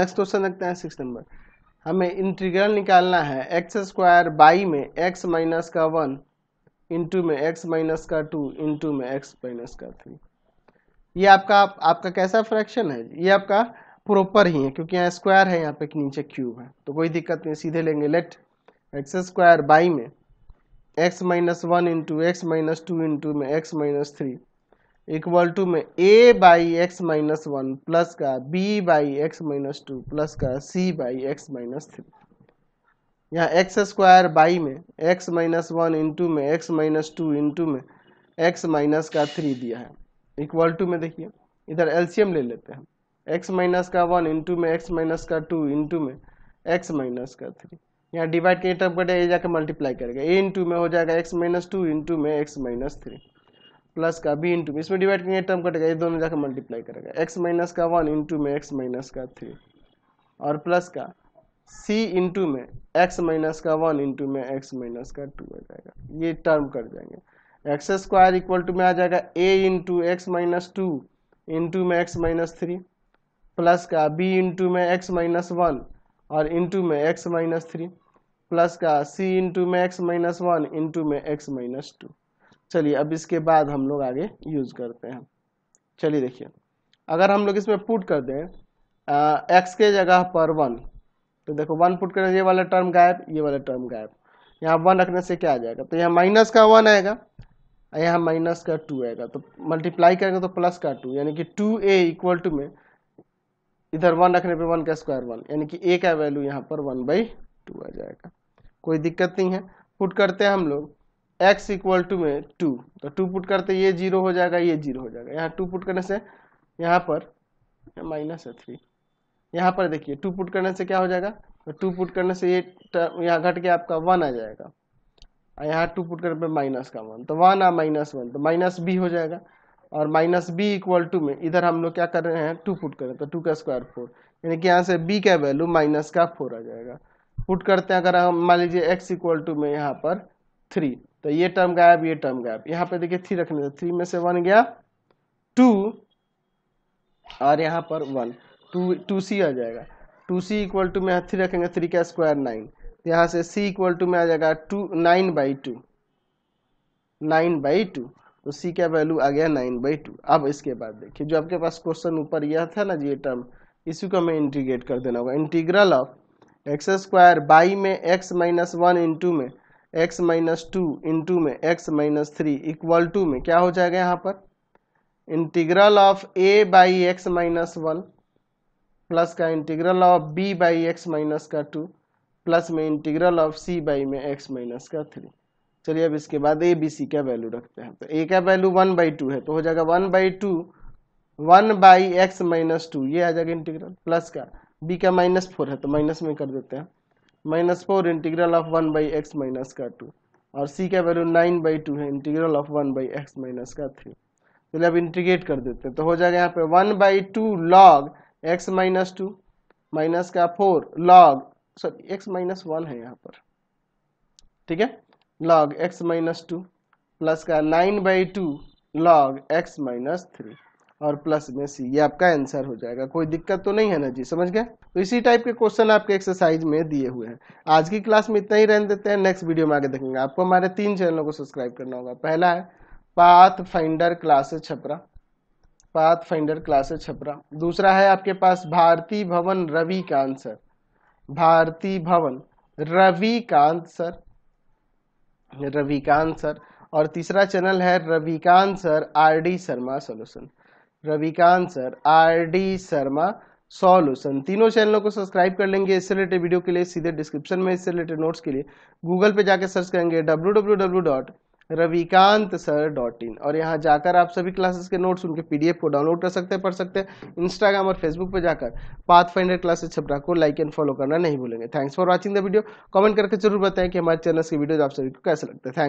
next question देखते हैं six number हमें इंटीग्रल निकालना है एक्स स्क्वायर बाई में एक्स माइनस का वन इंटू में एक्स माइनस का टू इंटू में एक्स माइनस का थ्री ये आपका आपका कैसा फ्रैक्शन है ये आपका प्रॉपर ही है क्योंकि यहाँ स्क्वायर है यहाँ पे नीचे क्यूब है तो कोई दिक्कत नहीं सीधे लेंगे लेट एक्स स्क्वायर बाई में x minus one into x minus two into में x minus three equal to में A by x minus one plus का B by x minus two plus का C by x minus three यहाँ x square by में x minus one into में x minus two into में x minus का three दिया है equal to में देखिए इधर एल्शियम ले लेते हैं एक्स माइनस का वन इंटू में एक्स माइनस का टू इंटू में एक्स माइनस का थ्री यहाँ डिवाइड के टर्म कटेगा जाकर मल्टीप्लाई करेगा ए इंटू में हो जाएगा एक्स माइनस टू इंटू में एक्स माइनस थ्री प्लस का बी इंटू में इसमें डिवाइड करेंगे टर्म कटेगा ये दोनों जाकर मल्टीप्लाई करेगा एक्स माइनस का वन इंटू में एक्स माइनस का थ्री और प्लस का सी इंटू में एक्स माइनस का वन इंटू में एक्स माइनस का टू आ जाएगा ये टर्म कट जाएंगे एक्स स्क्वायर इक्वल टू में आ जाएगा A into x minus two into में एक्स माइनस थ्री प्लस का बी इंटू में एक्स माइनस वन और इंटू में एक्स माइनस थ्री प्लस का सी इंटू में एक्स माइनस वन इंटू में एक्स माइनस टू चलिए अब इसके बाद हम लोग आगे यूज करते हैं चलिए देखिए अगर हम लोग इसमें पुट कर दें एक्स के जगह पर वन तो देखो वन पुट करें ये वाला टर्म गायब ये वाला टर्म गायब यहाँ वन रखने से क्या आ जाएगा तो यहाँ माइनस का वन आएगा यहाँ माइनस का टू आएगा तो मल्टीप्लाई करेंगे तो प्लस का टू यानी कि टू ए इक्वल टू में इधर वन रखने पे वन का स्क्वायर वन यानी कि ए का वैल्यू यहाँ पर वन बाई टू आ जाएगा कोई दिक्कत नहीं है पुट करते हैं हम लोग एक्स इक्वल टू में टू तो टू पुट करते ये जीरो हो जाएगा ये जीरो हो जाएगा यहाँ टू पुट करने से यहाँ पर माइनस है थ्री यहाँ पर देखिए टू पुट करने से क्या हो जाएगा तो टू पुट करने से ये यहाँ घट के आपका वन आ जाएगा और यहाँ टू पुट करने पर माइनस का वन तो वन आ माइनस वन तो माइनस बी हो जाएगा और माइनस बी इक्वल टू में इधर हम लोग क्या कर रहे हैं टू पुट करें तो टू का स्क्वायर फोर यानी कि यहाँ से बी का वैल्यू माइनस का फोर आ जाएगा पुट करते हैं अगर हम मान लीजिए एक्स इक्वल टू में यहाँ पर थ्री तो ये टर्म गायब ये टर्म गायब यहाँ पे देखिए थ्री रखने थ्री में से वन गया टू और यहाँ पर वन टू टू सी आ जाएगा टू सी इक्वल टू में थ्री रखेंगे थ्री का स्क्वायर नाइन यहाँ से सी इक्वल टू में आ जाएगा two nine by two nine by two तो सी का वैल्यू आ गया नाइन बाई टू अब इसके बाद देखिए जो आपके पास क्वेश्चन ऊपर यह था ना ये टर्म इसी को हमें इंटीग्रेट कर देना होगा integral of x square by में एक्स माइनस वन इंटू में एक्स माइनस टू इंटू में x minus three equal to में क्या हो जाएगा यहाँ पर integral of A by x minus one plus का integral of B by x minus का टू प्लस में इंटीग्रल ऑफ सी बाई में एक्स माइनस का थ्री चलिए अब इसके बाद ए बी सी का वैल्यू रखते हैं तो ए का वैल्यू वन बाई टू है तो हो जाएगा one by two one by x minus two ये आ जाएगा इंटीग्रल प्लस का बी का माइनस फोर है तो माइनस में कर देते हैं minus four integral of one by x minus का टू और सी का वैल्यू नाइन बाई टू है integral of one by x minus का थ्री चलिए अब इंटीग्रेट कर देते हैं तो हो जाएगा यहाँ पे one by two log x minus two minus का four log sorry x minus one है यहाँ पर ठीक है log x minus two plus का nine by two log x minus three और प्लस में सी ये आपका आंसर हो जाएगा कोई दिक्कत तो नहीं है ना जी समझ गए तो इसी टाइप के क्वेश्चन आपके एक्सरसाइज में दिए हुए हैं आज की क्लास में इतना ही रहने देते हैं नेक्स्ट वीडियो में आगे देखेंगे आपको हमारे तीन चैनलों को सब्सक्राइब करना होगा पहला है Path Finder classes Chhapra Path Finder classes Chhapra दूसरा है आपके पास Bharti Bhawan Ravi Kant sir Bharati Bhawan Ravi Kant sir Ravikant sir और तीसरा चैनल है Ravikant sir R D Sharma solution Ravikant sir R D Sharma solution तीनों चैनलों को सब्सक्राइब कर लेंगे इससे रिलेटेड वीडियो के लिए सीधे डिस्क्रिप्शन में इससे रिलेटेड नोट्स के लिए गूगल पे जाकर सर्च करेंगे W W W dot Ravikant sir dot in और यहाँ जाकर आप सभी क्लासेस के नोट्स उनके पीडीएफ को डाउनलोड कर सकते हैं पढ़ सकते हैं इंस्टाग्राम और फेसबुक पर जाकर पाथ फाइंडर क्लासेस छपरा को लाइक एंड फॉलो करना नहीं भूलेंगे thanks for watching the video comment करके जरूर बताएं कि हमारे चैनल की वीडियो आप सभी को कैसे लगते हैं